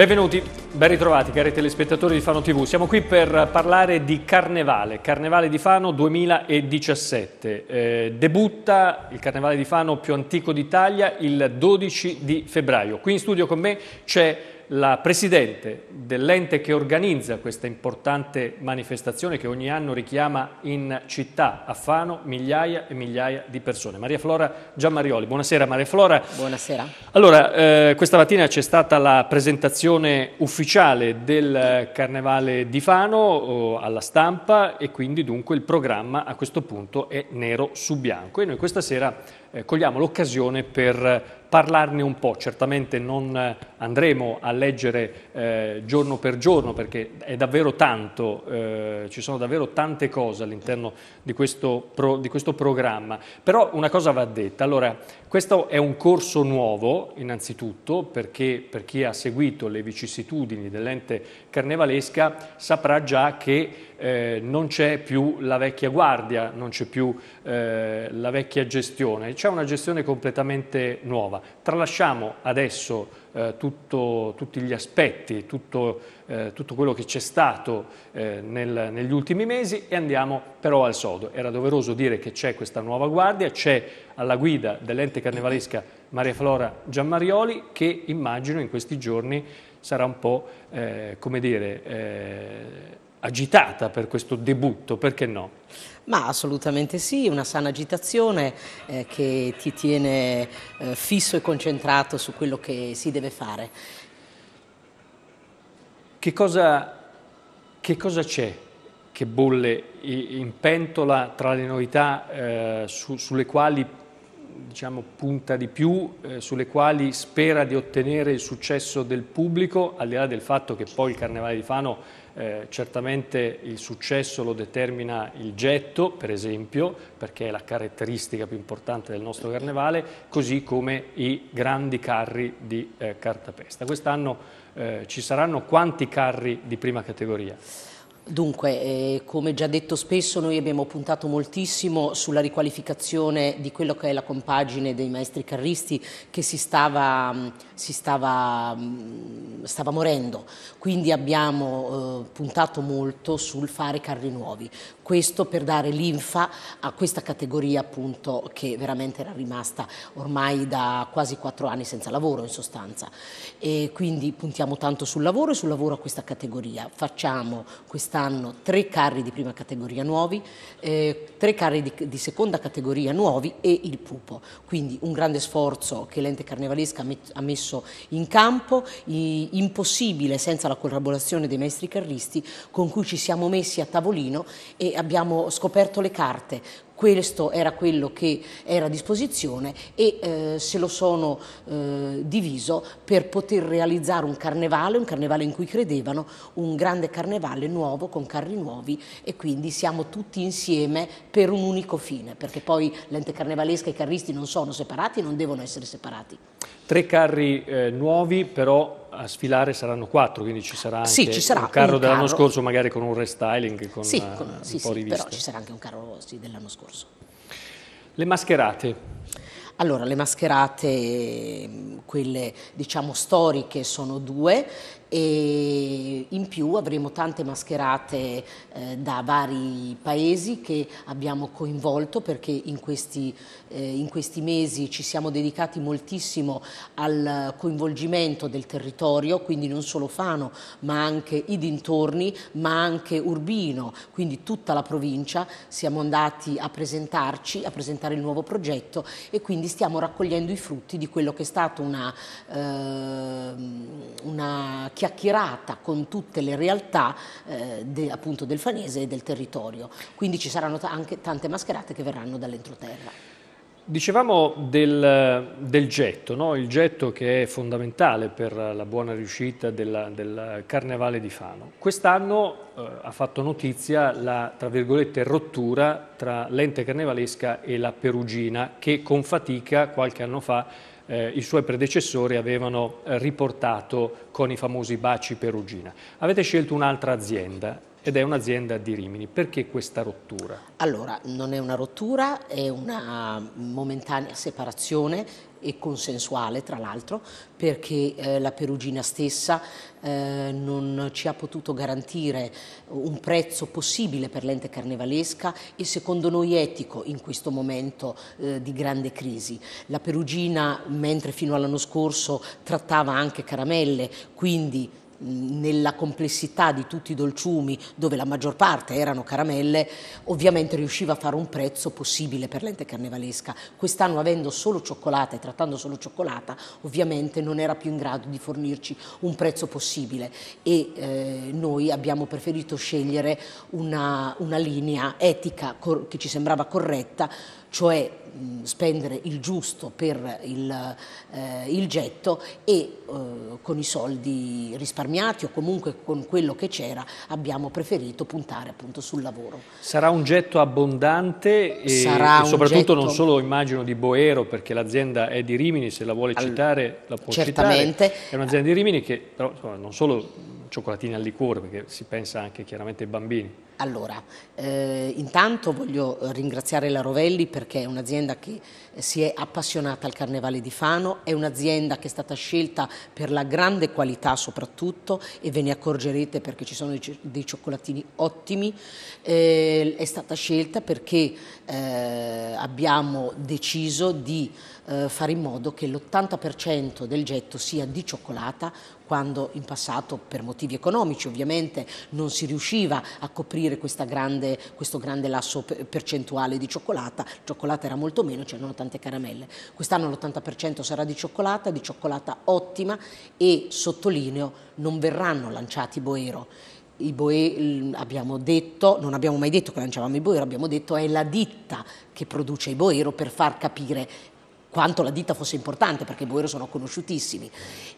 Benvenuti, ben ritrovati cari telespettatori di Fano TV. Siamo qui per parlare di Carnevale, Carnevale di Fano 2017. Eh, debutta il Carnevale di Fano più antico d'Italia il 12 di febbraio. Qui in studio con me c'è la presidente dell'ente che organizza questa importante manifestazione che ogni anno richiama in città, a Fano, migliaia e migliaia di persone. Maria Flora Giammarioli. Buonasera Maria Flora. Buonasera. Allora, eh, questa mattina c'è stata la presentazione ufficiale del eh, Carnevale di Fano oh, alla stampa e quindi dunque il programma a questo punto è nero su bianco e noi questa sera eh, cogliamo l'occasione per parlarne un po'. Certamente non eh, andremo a leggere eh, giorno per giorno perché è davvero tanto, eh, ci sono davvero tante cose all'interno di, di, questo programma. Però una cosa va detta, allora questo è un corso nuovo innanzitutto perché per chi ha seguito le vicissitudini dell'ente carnevalesca saprà già che eh, non c'è più la vecchia guardia, non c'è più eh, la vecchia gestione, c'è una gestione completamente nuova. Tralasciamo adesso eh, tutto, tutti gli aspetti, tutto, eh, tutto quello che c'è stato eh, nel, negli ultimi mesi e andiamo però al sodo. Era doveroso dire che c'è questa nuova guardia, c'è alla guida dell'ente carnevalesca Maria Flora Giammarioli che immagino in questi giorni sarà un po' eh, come dire agitata per questo debutto, perché no? Ma assolutamente sì, una sana agitazione eh, che ti tiene eh, fisso e concentrato su quello che si deve fare. Che cosa, c'è che bolle in pentola tra le novità eh, su, sulle quali diciamo, punta di più, eh, sulle quali spera di ottenere il successo del pubblico, al di là del fatto che poi il Carnevale di Fano eh, certamente il successo lo determina il getto, per esempio, perché è la caratteristica più importante del nostro carnevale, così come i grandi carri di eh, cartapesta. Quest'anno eh, ci saranno quanti carri di prima categoria? Dunque, eh, come già detto spesso, noi abbiamo puntato moltissimo sulla riqualificazione di quello che è la compagine dei maestri carristi che si stava, mm, si stava, mm, stava morendo, quindi abbiamo eh, puntato molto sul fare carri nuovi, questo per dare linfa a questa categoria appunto che veramente era rimasta ormai da quasi quattro anni senza lavoro in sostanza e quindi puntiamo tanto sul lavoro e sul lavoro a questa categoria, facciamo questa quest'anno tre carri di prima categoria nuovi, eh, tre carri di, di, seconda categoria nuovi e il pupo. Quindi un grande sforzo che l'ente carnevalesca ha messo in campo, i, impossibile senza la collaborazione dei maestri carristi con cui ci siamo messi a tavolino e abbiamo scoperto le carte questo era quello che era a disposizione e eh, se lo sono eh, diviso per poter realizzare un carnevale, un carnevale in cui credevano, un grande carnevale nuovo con carri nuovi e quindi siamo tutti insieme per un unico fine, perché poi l'ente carnevalesca e i carristi non sono separati, non devono essere separati. Tre carri eh, nuovi però a sfilare saranno quattro, quindi ci sarà anche sì, ci sarà un carro un dell'anno carro... scorso magari con un restyling, con, sì, eh, con un sì, po' sì, però ci sarà anche un carro sì, dell'anno scorso. Le mascherate. Allora, le mascherate, mm, quelle diciamo storiche, sono due, e in più avremo tante mascherate eh, da vari paesi che abbiamo coinvolto perché in questi, eh, in questi mesi ci siamo dedicati moltissimo al coinvolgimento del territorio, quindi non solo Fano ma anche i dintorni, ma anche Urbino, quindi tutta la provincia, siamo andati a presentarci, a presentare il nuovo progetto e quindi stiamo raccogliendo i frutti di quello che è stata una, eh, una chiacchierata con tutte le realtà eh, de, appunto del Fanese e del territorio. Quindi ci saranno anche tante mascherate che verranno dall'entroterra. Dicevamo del, del getto, no? il getto che è fondamentale per la buona riuscita della, del Carnevale di Fano. Quest'anno eh, ha fatto notizia la tra virgolette, rottura tra l'ente carnevalesca e la Perugina che con fatica qualche anno fa eh, i suoi predecessori avevano eh, riportato con i famosi baci Perugina. Avete scelto un'altra azienda, ed è un'azienda di Rimini. Perché questa rottura? Allora, non è una rottura, è una momentanea separazione e consensuale tra l'altro perché eh, la Perugina stessa eh, non ci ha potuto garantire un prezzo possibile per l'ente carnevalesca e secondo noi etico in questo momento eh, di grande crisi. La Perugina mentre fino all'anno scorso trattava anche caramelle quindi nella complessità di tutti i dolciumi, dove la maggior parte erano caramelle, ovviamente riusciva a fare un prezzo possibile per l'ente carnevalesca. Quest'anno avendo solo cioccolata e trattando solo cioccolata, ovviamente non era più in grado di fornirci un prezzo possibile e eh, noi abbiamo preferito scegliere una, una linea etica che ci sembrava corretta, cioè Mm, spendere il giusto per il, eh, il getto e eh, con i soldi risparmiati o comunque con quello che c'era abbiamo preferito puntare appunto sul lavoro. Sarà un getto abbondante e, e soprattutto getto... non solo immagino di Boero perché l'azienda è di Rimini, se la vuole citare la può Certamente. citare, è un'azienda di Rimini che però insomma, non solo cioccolatini al liquore perché si pensa anche chiaramente ai bambini. Allora, eh, intanto voglio ringraziare la Rovelli perché è un'azienda che eh, si è appassionata al Carnevale di Fano, è un'azienda che è stata scelta per la grande qualità soprattutto e ve ne accorgerete perché ci sono dei cioccolatini ottimi, eh, è stata scelta perché eh, abbiamo deciso di eh, fare in modo che l'80% del getto sia di cioccolata quando in passato per motivi economici ovviamente non si riusciva a coprire grande, questo grande lasso percentuale di cioccolata, cioccolata era molto meno, c'erano tante caramelle. Quest'anno l'80% sarà di cioccolata, di cioccolata ottima e sottolineo non verranno lanciati Boero. I Boe, abbiamo detto, non abbiamo mai detto che lanciavamo i Boero, abbiamo detto è la ditta che produce i Boero per far capire quanto la ditta fosse importante perché i Boero sono conosciutissimi,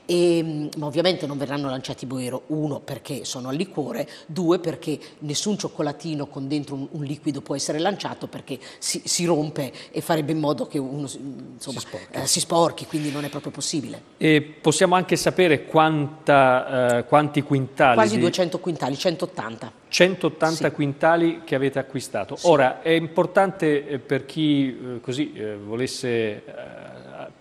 e, ehm, ma ovviamente non verranno lanciati Boero, uno perché sono al liquore, due perché nessun cioccolatino con dentro un, un liquido può essere lanciato perché si, si, rompe e farebbe in modo che uno insomma, si, sporchi. Eh, si, sporchi. quindi non è proprio possibile. E possiamo anche sapere quanta, eh, quanti quintali? Quasi di... 200 quintali, 180. 180 sì. quintali che avete acquistato. Sì. Ora, è importante eh, per chi eh, così eh, volesse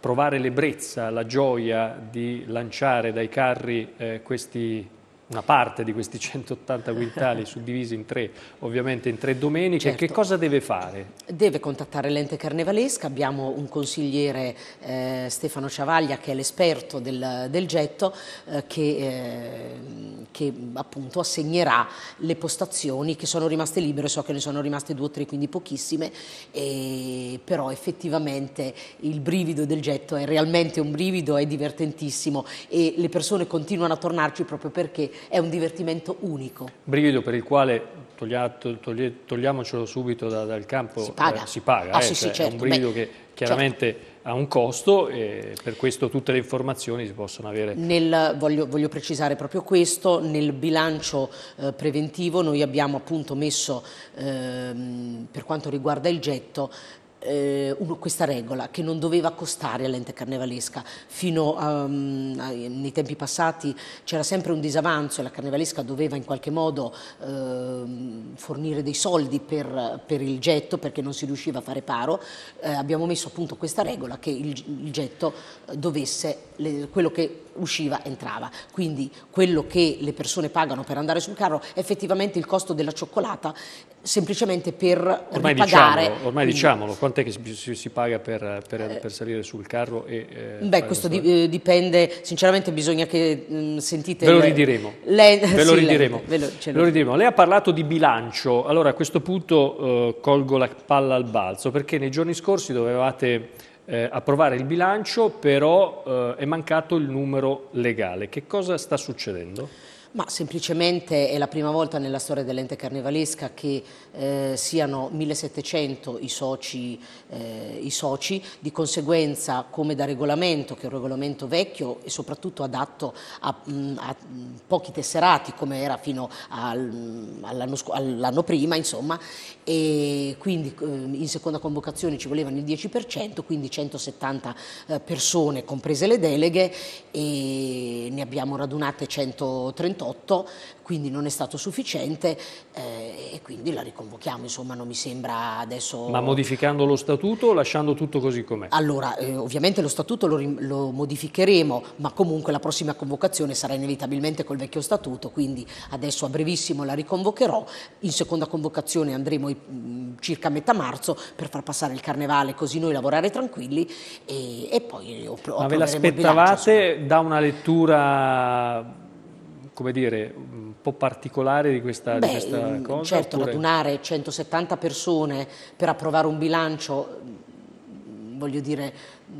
provare l'ebbrezza, la gioia di lanciare dai carri questi una parte di questi 180 quintali suddivisi in tre, ovviamente in tre domeniche, certo. che cosa deve fare? Deve contattare l'ente carnevalesca, abbiamo un consigliere eh, Stefano Ciavaglia che è l'esperto del, del, getto eh, che, eh, che, appunto assegnerà le postazioni che sono rimaste libere, so che ne sono rimaste due o tre quindi pochissime, e, però effettivamente il brivido del getto è realmente un brivido, è divertentissimo e le persone continuano a tornarci proprio perché è un divertimento unico. Brivido per il quale Togliato, toglie, togliamocelo subito da, dal campo, si paga, eh, si paga ah, eh, sì, cioè, sì, certo. è un certo. brivido che certo. chiaramente certo. ha un costo e per questo tutte le informazioni si possono avere. Nel, voglio, voglio, precisare proprio questo, nel bilancio eh, preventivo noi abbiamo appunto messo ehm, per quanto riguarda il getto eh, questa regola che non doveva costare all'ente carnevalesca. Fino a, um, ehm, ai, nei tempi passati c'era sempre un disavanzo e la carnevalesca doveva in qualche modo eh, fornire dei soldi per, per, il getto perché non si riusciva a fare paro. Eh, abbiamo messo appunto questa regola che il, il getto eh, dovesse, le, quello che usciva entrava. Quindi quello che le persone pagano per andare sul carro è effettivamente il costo della cioccolata semplicemente per ormai ripagare. Diciamolo, ormai diciamolo, quant'è che si, si paga per, per, eh. per, salire sul carro? E, eh, Beh, questo di, eh, dipende, sinceramente bisogna che mh, mm, sentite... Ve lo ridiremo. Le... Ve, lo ridiremo. Le... Ve, lo, Ve lo ridiremo. Lei ha parlato di bilancio, allora a questo punto eh, colgo la palla al balzo, perché nei giorni scorsi dovevate... Eh, approvare il bilancio, però eh, è mancato il numero legale. Che cosa sta succedendo? Ma semplicemente è la prima volta nella storia dell'ente carnevalesca che eh, siano 1700 i soci, eh, i soci, di conseguenza come da regolamento, che è un regolamento vecchio e soprattutto adatto a, mm, a mm, pochi tesserati come era fino al, mm, all'anno, prima, insomma, e quindi eh, in seconda convocazione ci volevano il 10%, quindi 170 eh, persone comprese le deleghe e ne abbiamo radunate 131 38, quindi non è stato sufficiente eh, e quindi la riconvochiamo, insomma non mi sembra adesso... Ma modificando lo statuto o lasciando tutto così com'è? Allora, eh, ovviamente lo statuto lo, lo, modificheremo, ma comunque la prossima convocazione sarà inevitabilmente col vecchio statuto, quindi adesso a brevissimo la riconvocherò, in seconda convocazione andremo mh, mm, circa a metà marzo per far passare il carnevale così noi lavorare tranquilli e, e poi... Ho, ma ve l'aspettavate da una lettura come dire, un po' particolare di questa, Beh, di questa cosa? Certo, oppure... radunare 170 persone per approvare un bilancio, mm, voglio dire,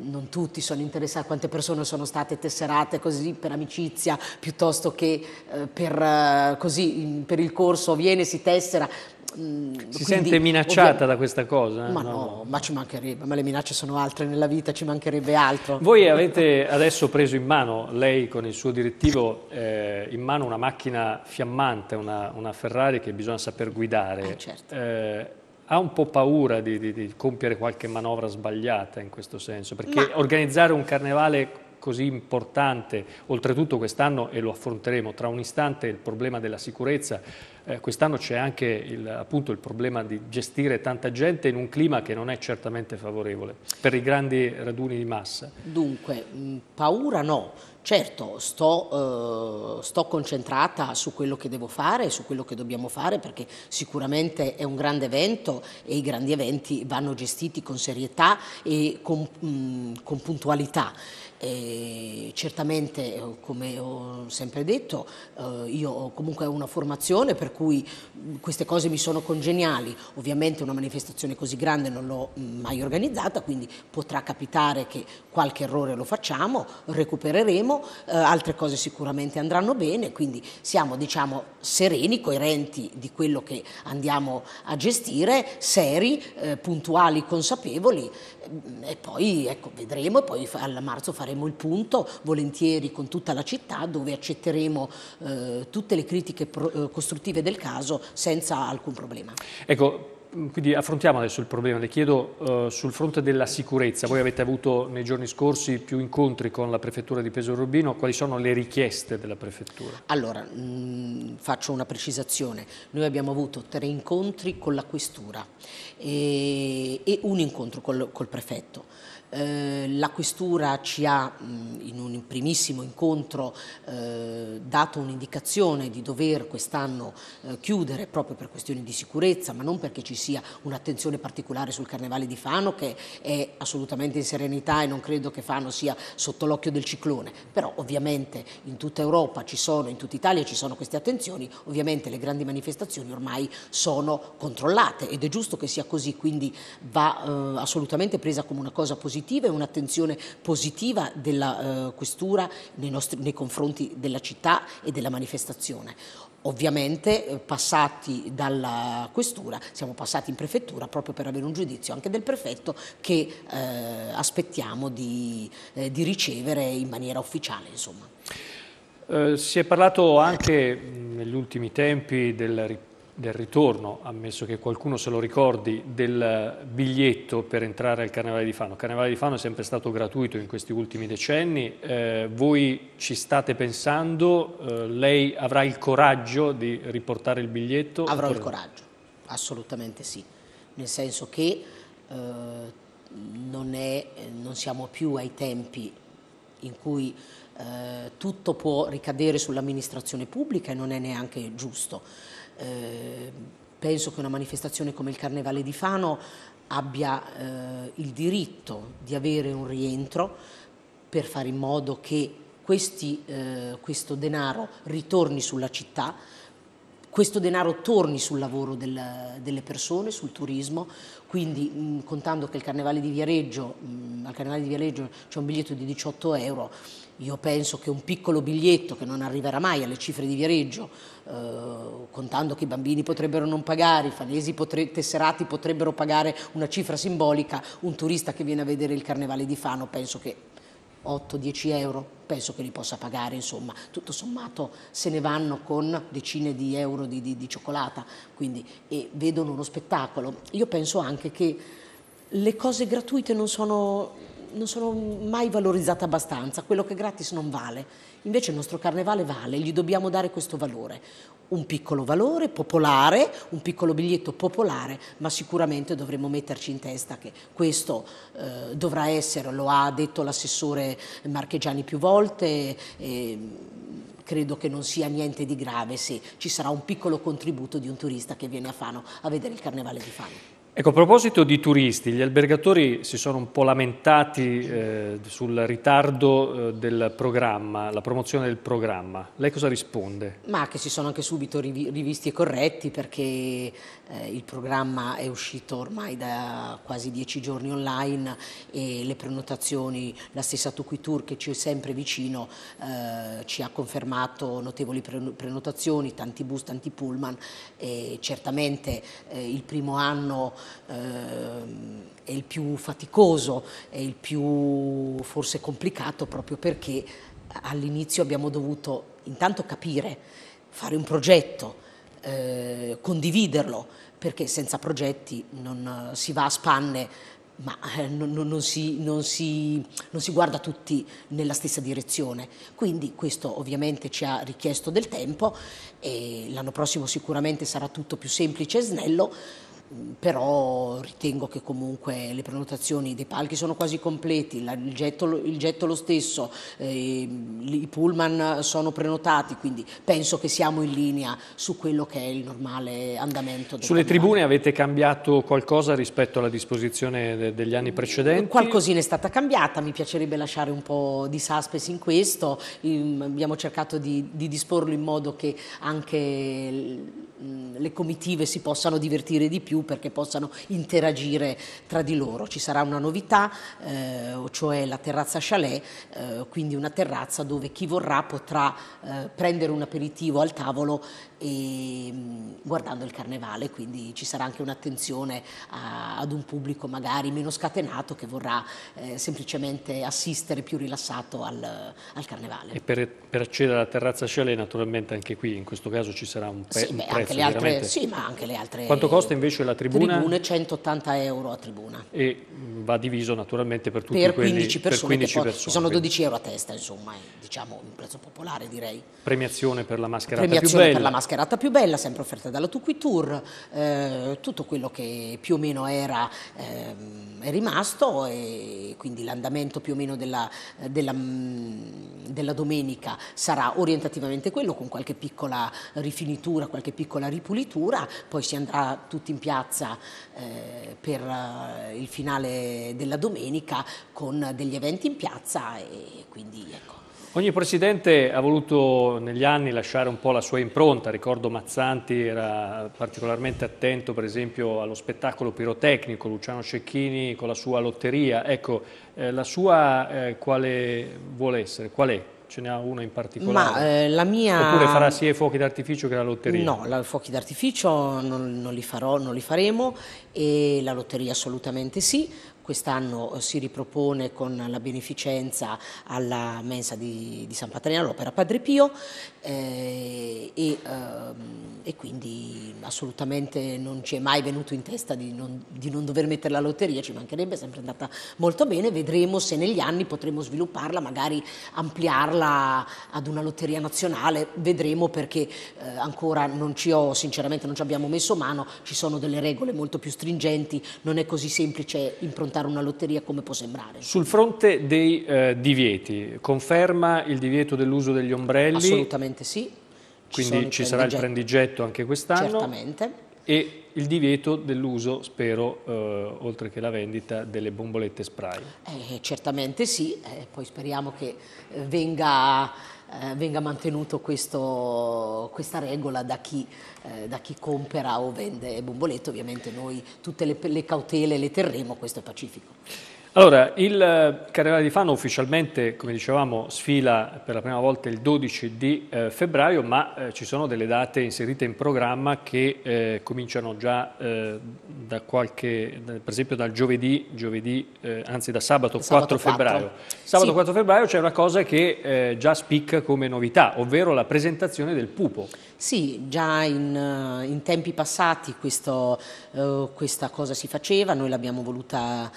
non tutti sono interessati, a quante persone sono state tesserate così per amicizia piuttosto che eh, per, eh, così, per il corso viene, si tessera, Mh, mm, si quindi, sente minacciata da questa cosa? Ma no. no, ma ci mancherebbe, ma le minacce sono altre nella vita, ci mancherebbe altro. Voi avete adesso preso in mano, lei con il suo direttivo, eh, in mano una macchina fiammante, una, una Ferrari che bisogna saper guidare. Eh, certo. eh, ha un po' paura di, di, di, compiere qualche manovra sbagliata in questo senso, perché ma... organizzare un carnevale così importante, oltretutto quest'anno, e lo affronteremo tra un istante, il problema della sicurezza eh, Quest'anno c'è anche il, appunto, il problema di gestire tanta gente in un clima che non è certamente favorevole per i grandi raduni di massa. Dunque, mh, mm, paura no, Certo, sto, eh, sto, concentrata su quello che devo fare, su quello che dobbiamo fare, perché sicuramente è un grande evento e i grandi eventi vanno gestiti con serietà e con, mh, mm, con puntualità. E certamente, eh, come ho sempre detto, eh, io ho comunque una formazione per cui mm, queste cose mi sono congeniali. Ovviamente una manifestazione così grande non l'ho mm, mai organizzata, quindi potrà capitare che qualche errore lo facciamo, recupereremo, eh, altre cose sicuramente andranno bene, quindi siamo diciamo sereni, coerenti di quello che andiamo a gestire, seri, puntuali, consapevoli mm, e poi ecco, vedremo e poi al marzo faremo faremo il punto volentieri con tutta la città dove accetteremo eh, tutte le critiche pro, eh, costruttive del caso senza alcun problema. Ecco, mm, quindi affrontiamo adesso il problema, le chiedo eh, sul fronte della sicurezza, voi avete avuto nei giorni scorsi più incontri con la prefettura di Pesaro Rubino, quali sono le richieste della prefettura? Allora, mh, mm, faccio una precisazione, noi abbiamo avuto tre incontri con la questura e, eh, e un incontro col, col prefetto. Eh, la questura ci ha in un primissimo incontro eh, dato un'indicazione di dover quest'anno eh, chiudere proprio per questioni di sicurezza, ma non perché ci sia un'attenzione particolare sul Carnevale di Fano che è assolutamente in serenità e non credo che Fano sia sotto l'occhio del ciclone, però ovviamente in tutta Europa ci sono, in tutta Italia ci sono queste attenzioni, ovviamente le grandi manifestazioni ormai sono controllate ed è giusto che sia così, quindi va assolutamente presa come una cosa positiva positiva e un'attenzione positiva della eh, questura nei, nostri, nei confronti della città e della manifestazione. Ovviamente eh, passati dalla questura siamo passati in prefettura proprio per avere un giudizio anche del prefetto che eh, aspettiamo di, eh, di, ricevere in maniera ufficiale. Insomma. Eh, si è parlato anche negli ultimi tempi del riporto del ritorno, ammesso che qualcuno se lo ricordi, del biglietto per entrare al Carnevale di Fano. Il Carnevale di Fano è sempre stato gratuito in questi ultimi decenni, eh, voi ci state pensando, eh, lei avrà il coraggio di riportare il biglietto? Avrò oppure... il coraggio, assolutamente sì, nel senso che eh, non, è, non siamo più ai tempi in cui eh, tutto può ricadere sull'amministrazione pubblica e non è neanche giusto. Ehm, penso che una manifestazione come il Carnevale di Fano abbia eh, il diritto di avere un rientro per fare in modo che questi, eh, questo denaro ritorni sulla città questo denaro torni sul lavoro del, delle persone, sul turismo, quindi mh, contando che il carnevale di Viareggio, mh, al carnevale di Viareggio c'è un biglietto di 18 euro, io penso che un piccolo biglietto che non arriverà mai alle cifre di Viareggio, eh, contando che i bambini potrebbero non pagare, i fanesi potre, tesserati potrebbero pagare una cifra simbolica, un turista che viene a vedere il carnevale di Fano penso che 8-10 euro, penso che li possa pagare, insomma, tutto sommato se ne vanno con decine di euro di, di, di cioccolata, quindi, e vedono uno spettacolo. Io penso anche che le cose gratuite non sono, non sono mai valorizzate abbastanza, quello che è gratis non vale Invece il nostro carnevale vale, gli dobbiamo dare questo valore. Un piccolo valore popolare, un piccolo biglietto popolare, ma sicuramente dovremmo metterci in testa che questo eh, dovrà essere, lo ha detto l'assessore Marchegiani più volte. Eh, credo che non sia niente di grave se ci sarà un piccolo contributo di un turista che viene a Fano a vedere il carnevale di Fano. Ecco, a proposito di turisti, gli albergatori si sono un po' lamentati eh, sul ritardo eh, del programma, la promozione del programma. Lei cosa risponde? Ma che si sono anche subito rivisti e corretti perché eh, il programma è uscito ormai da quasi dieci giorni online e le prenotazioni, la stessa Tuqui Tour che ci è sempre vicino, eh, ci ha confermato notevoli prenotazioni, tanti bus, tanti pullman e certamente eh, il primo anno eh, è il più faticoso, è il più forse complicato proprio perché all'inizio abbiamo dovuto intanto capire, fare un progetto, eh, condividerlo, perché senza progetti non eh, si va a spanne ma eh, non, non, non, si, si, non, si, guarda tutti nella stessa direzione. Quindi questo ovviamente ci ha richiesto del tempo e l'anno prossimo sicuramente sarà tutto più semplice e snello però ritengo che comunque le prenotazioni dei palchi sono quasi completi, il getto, il getto lo stesso, eh, i pullman sono prenotati, quindi penso che siamo in linea su quello che è il normale andamento. Sulle campagna. tribune avete cambiato qualcosa rispetto alla disposizione degli anni precedenti? Qualcosina è stata cambiata, mi piacerebbe lasciare un po' di suspense in questo, ehm, abbiamo cercato di, di disporlo in modo che anche Mm, le comitive si possano divertire di più perché possano interagire tra di loro. Ci sarà una novità, eh, cioè la terrazza chalet, eh, quindi una terrazza dove chi vorrà potrà eh, prendere un aperitivo al tavolo e, guardando il carnevale, quindi ci sarà anche un'attenzione a, ad un pubblico magari meno scatenato che vorrà eh, semplicemente assistere più rilassato al, al carnevale. E per, per, accedere alla terrazza Chalet naturalmente anche qui in questo caso ci sarà un, pe- sì, un prezzo anche altre, Sì, ma anche le altre. Quanto costa invece la tribuna? Tribune 180 euro a tribuna. E va diviso naturalmente per tutti per quelli 15 persone, per 15 persone. persone sono 12 euro a testa, insomma, è, diciamo un prezzo popolare direi. Premiazione per la mascherata Premiazione più bella. per la mascherata mascherata più bella, sempre offerta dalla Tuquitur, eh, tutto quello che più o meno era, eh, è rimasto e quindi l'andamento più o meno della, della, mm, della, domenica sarà orientativamente quello, con qualche piccola rifinitura, qualche piccola ripulitura, poi si andrà tutti in piazza eh, per eh, il finale della domenica con degli eventi in piazza e quindi ecco. Ogni presidente ha voluto negli anni lasciare un po' la sua impronta, ricordo Mazzanti era particolarmente attento per esempio allo spettacolo pirotecnico, Luciano Cecchini con la sua lotteria, ecco eh, la sua eh, quale vuole essere, qual è? Ce n'è una in particolare? Ma, eh, la mia... Oppure farà sia i fuochi d'artificio che la lotteria? No, i fuochi d'artificio non, non, li farò, non li faremo e la lotteria assolutamente sì, Quest'anno eh, si ripropone con la beneficenza alla mensa di, di San Patriano all'Opera Padre Pio eh, e, ehm, e, quindi assolutamente non ci è mai venuto in testa di non, di non dover mettere la lotteria, ci mancherebbe, è sempre andata molto bene, vedremo se negli anni potremo svilupparla, magari ampliarla ad una lotteria nazionale, vedremo perché eh, ancora non ci ho, sinceramente non ci abbiamo messo mano, ci sono delle regole molto più stringenti, non è così semplice improntare una lotteria come può sembrare. Sul fronte dei eh, divieti, conferma il divieto dell'uso degli ombrelli? Assolutamente Assolutamente sì. Ci Quindi ci sarà il prendigetto anche quest'anno? Certamente. E il divieto dell'uso, spero, eh, oltre che la vendita, delle bombolette spray. Eh, certamente sì, eh, poi speriamo che eh, venga, eh, venga mantenuta questa regola da chi, eh, da chi, compra o vende bombolette. Ovviamente noi tutte le, le cautele le terremo, questo è pacifico. Allora, il eh, Carnevale di Fano ufficialmente, come dicevamo, sfila per la prima volta il 12 di eh, febbraio, ma eh, ci sono delle date inserite in programma che eh, cominciano già eh, da qualche, da, per esempio dal giovedì, giovedì eh, anzi da sabato, da 4 febbraio. 4. Sabato sì. 4 febbraio c'è una cosa che già spicca come novità, ovvero la presentazione del pupo. Sì, già in, in tempi passati questo, questa cosa si faceva, noi l'abbiamo voluta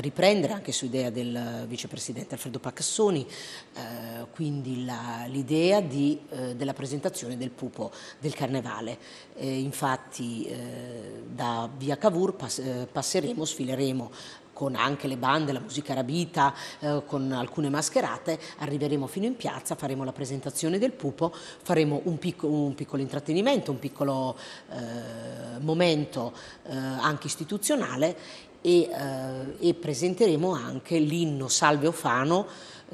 riprendere riprendere anche su idea del vicepresidente Alfredo Pacassoni, eh, quindi l'idea eh, della presentazione del pupo del carnevale. Eh, infatti eh, da via Cavour pass eh, passeremo, sfileremo con anche le bande, la musica rabita, eh, con alcune mascherate, arriveremo fino in piazza, faremo la presentazione del pupo, faremo un, pic un piccolo intrattenimento, un piccolo eh, momento eh, anche istituzionale e, eh, e presenteremo anche l'inno Salve Ofano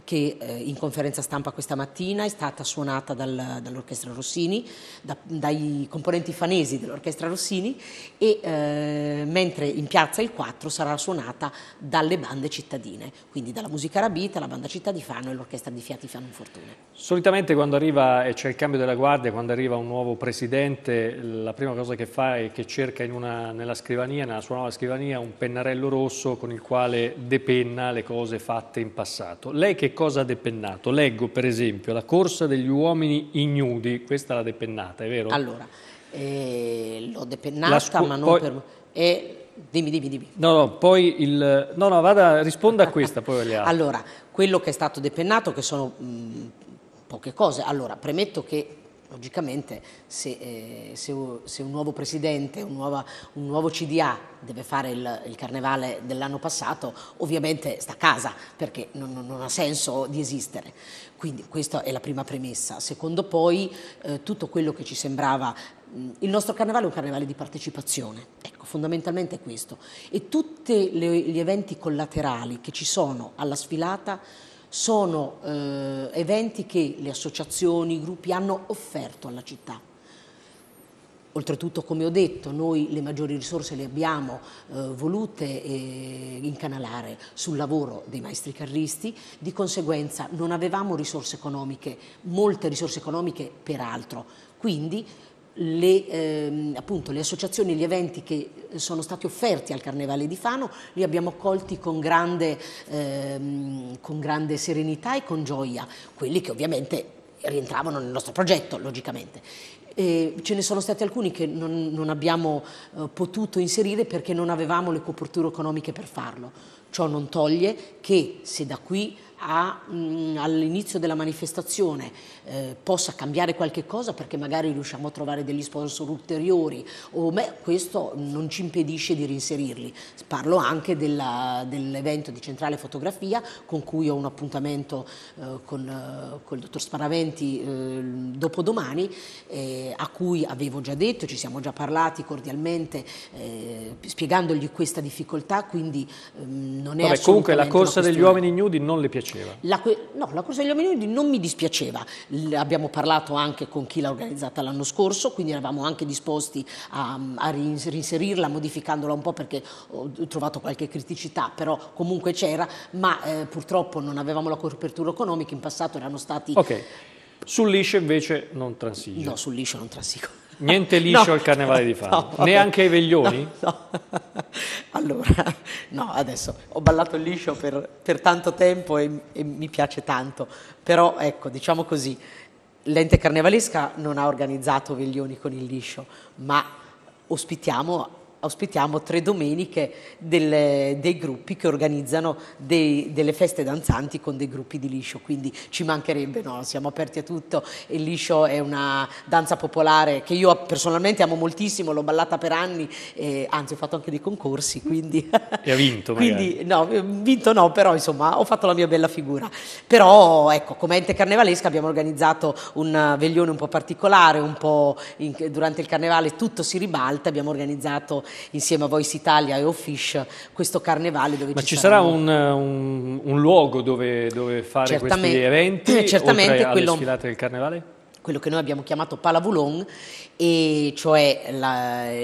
che eh, in conferenza stampa questa mattina è stata suonata dal, dall'orchestra Rossini, da, dai componenti fanesi dell'orchestra Rossini e eh, mentre in piazza il 4 sarà suonata dalle bande cittadine, quindi dalla musica rabita, la banda città di Fano e l'orchestra di Fiati Fano Fortuna. Solitamente quando arriva e c'è il cambio della guardia, quando arriva un nuovo presidente, la prima cosa che fa è che cerca una, nella scrivania, nella sua nuova scrivania, un pennarello rosso con il quale depenna le cose fatte in passato. Lei che che cosa ha depennato. Leggo per esempio la corsa degli uomini ignudi, questa l'ha depennata, è vero? Allora, eh, l'ho depennata scu- ma non poi... per... E... Eh, dimmi, dimmi, dimmi. No, no, poi il... No, no, vada, risponda a questa, poi le altre. Allora, quello che è stato depennato, che sono mh, mm, poche cose. Allora, premetto che Logicamente se, eh, se, se un nuovo presidente, un, nuova, un, nuovo CDA deve fare il, il carnevale dell'anno passato, ovviamente sta a casa perché non, non, ha senso di esistere. Quindi questa è la prima premessa. Secondo poi eh, tutto quello che ci sembrava mm, il nostro carnevale è un carnevale di partecipazione, ecco, fondamentalmente è questo. E tutti gli eventi collaterali che ci sono alla sfilata sono eh, eventi che le associazioni, i gruppi hanno offerto alla città. Oltretutto, come ho detto, noi le maggiori risorse le abbiamo eh, volute eh, incanalare sul lavoro dei maestri carristi, di conseguenza non avevamo risorse economiche, molte risorse economiche peraltro, quindi le, ehm, appunto, le associazioni, gli eventi che sono stati offerti al Carnevale di Fano, li abbiamo accolti con grande, ehm, con grande serenità e con gioia, quelli che ovviamente rientravano nel nostro progetto, logicamente. E ce ne sono stati alcuni che non, non abbiamo eh, potuto inserire perché non avevamo le coperture economiche per farlo. Ciò non toglie che se da qui Mm, all'inizio della manifestazione eh, possa cambiare qualche cosa perché magari riusciamo a trovare degli sponsor ulteriori o beh, questo non ci impedisce di reinserirli. Parlo anche dell'evento di Centrale Fotografia con cui ho un appuntamento eh, con, eh, il dottor Sparaventi eh, dopodomani eh, a cui avevo già detto, ci siamo già parlati cordialmente eh, spiegandogli questa difficoltà, quindi ehm, non è Vabbè, comunque la corsa degli uomini nudi non le piace dispiaceva? La no, la corsa degli omini non mi dispiaceva. L- abbiamo parlato anche con chi l'ha organizzata l'anno scorso, quindi eravamo anche disposti a, a reinserirla, modificandola un po' perché ho trovato qualche criticità, però comunque c'era, ma eh, purtroppo non avevamo la copertura economica, in passato erano stati... Ok, sul liscio invece non transigo. No, sul liscio non transigo. Niente liscio no, al carnevale di Fano, no, neanche ai veglioni? No, allora, no, adesso ho ballato liscio per, per tanto tempo e, e, mi piace tanto, però ecco, diciamo così, l'ente carnevalesca non ha organizzato veglioni con il liscio, ma ospitiamo ospitiamo tre domeniche delle, dei gruppi che organizzano dei, delle feste danzanti con dei gruppi di liscio, quindi ci mancherebbe, no? siamo aperti a tutto il liscio è una danza popolare che io personalmente amo moltissimo, l'ho ballata per anni, e, anzi ho fatto anche dei concorsi, quindi... E ha vinto quindi, no, vinto no, però insomma ho fatto la mia bella figura. Però ecco, come ente carnevalesca abbiamo organizzato un veglione un po' particolare, un po' in, durante il carnevale tutto si ribalta, abbiamo organizzato insieme a Voice Italia e Ofish questo carnevale dove Ma ci, ci sarà un, un, un, luogo dove, dove fare certamente, questi eventi certamente oltre alle quello, sfilate del carnevale? quello che noi abbiamo chiamato Palavulon e cioè la, la,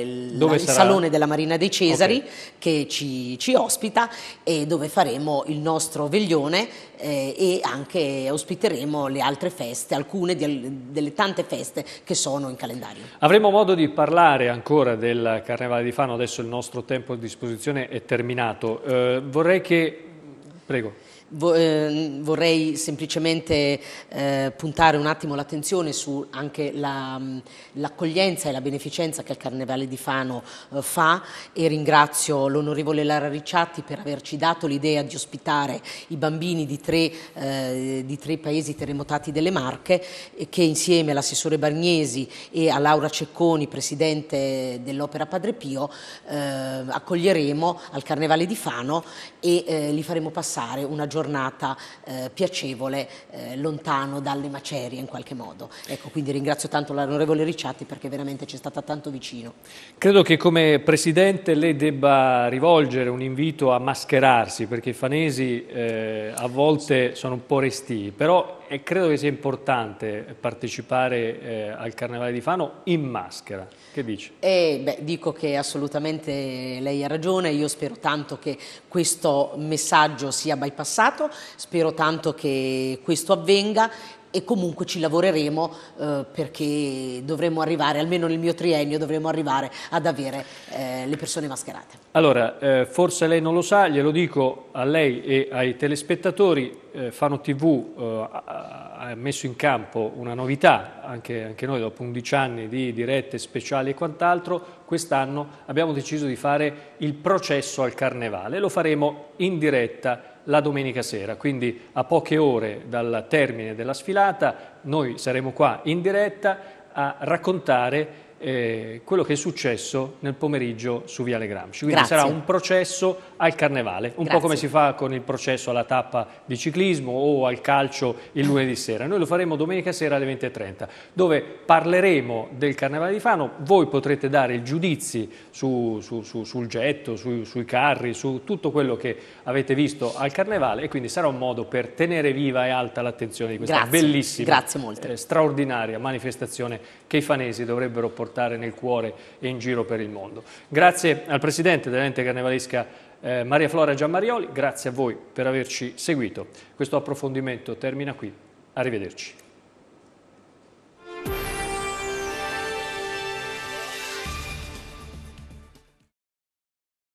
il salone della Marina dei Cesari okay. che ci, ci, ospita e dove faremo il nostro veglione eh, e anche ospiteremo le altre feste, alcune di, delle tante feste che sono in calendario. Avremo modo di parlare ancora del Carnevale di Fano, adesso il nostro tempo a disposizione è terminato. Eh, vorrei che... Prego. Eh, vorrei semplicemente eh, puntare un attimo l'attenzione su anche mm, l'accoglienza e la beneficenza che il Carnevale di Fano eh, fa e ringrazio l'onorevole Lara Ricciatti per averci dato l'idea di ospitare i bambini di tre, eh, di tre, paesi terremotati delle Marche che insieme all'assessore Bagnesi e a Laura Cecconi, presidente dell'Opera Padre Pio, eh, accoglieremo al Carnevale di Fano e eh, li faremo passare una giornata giornata eh, piacevole, eh, lontano dalle macerie in qualche modo. Ecco, quindi ringrazio tanto l'onorevole Ricciatti perché veramente ci è stata tanto vicino. Credo che come Presidente lei debba rivolgere un invito a mascherarsi perché i fanesi eh, a volte sono un po' restii, però e credo che sia importante partecipare eh, al Carnevale di Fano in maschera. Che dici? Eh, beh, dico che assolutamente lei ha ragione, io spero tanto che questo messaggio sia bypassato, spero tanto che questo avvenga e comunque ci lavoreremo eh, perché dovremo arrivare, almeno nel mio triennio, dovremo arrivare ad avere eh, le persone mascherate. Allora, eh, forse lei non lo sa, glielo dico a lei e ai telespettatori, eh, Fano TV eh, ha messo in campo una novità, anche, anche noi dopo 11 anni di dirette speciali e quant'altro, quest'anno abbiamo deciso di fare il processo al carnevale, lo faremo in diretta la domenica sera, quindi a poche ore dal termine della sfilata noi saremo qua in diretta a raccontare eh, quello che è successo nel pomeriggio su Viale Gramsci. Quindi Grazie. sarà un processo al carnevale, un Grazie. po' come si fa con il processo alla tappa di ciclismo o al calcio il lunedì sera. Noi lo faremo domenica sera alle 20.30, dove parleremo del carnevale di Fano, voi potrete dare i giudizi su, su, su, sul getto, sui carri, su tutto quello che avete visto al carnevale e quindi sarà un modo per tenere viva e alta l'attenzione di questa Grazie. bellissima, eh, straordinaria manifestazione che i fanesi dovrebbero portare portare nel cuore e in giro per il mondo. Grazie al Presidente dell'ente carnevalesca eh, Maria Flora Giammarioli, grazie a voi per averci seguito. Questo approfondimento termina qui, arrivederci.